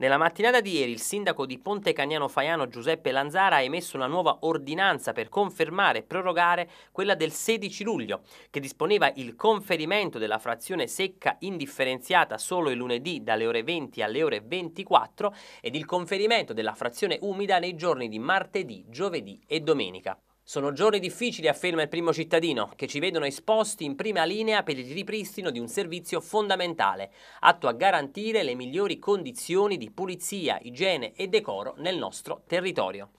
Nella mattinata di ieri il sindaco di Ponte Cagnano Faiano Giuseppe Lanzara ha emesso una nuova ordinanza per confermare e prorogare quella del 16 luglio, che disponeva il conferimento della frazione secca indifferenziata solo il lunedì dalle ore 20 alle ore 24 ed il conferimento della frazione umida nei giorni di martedì, giovedì e domenica. Sono giorni difficili, afferma il primo cittadino, che ci vedono esposti in prima linea per il ripristino di un servizio fondamentale, atto a garantire le migliori condizioni di pulizia, igiene e decoro nel nostro territorio.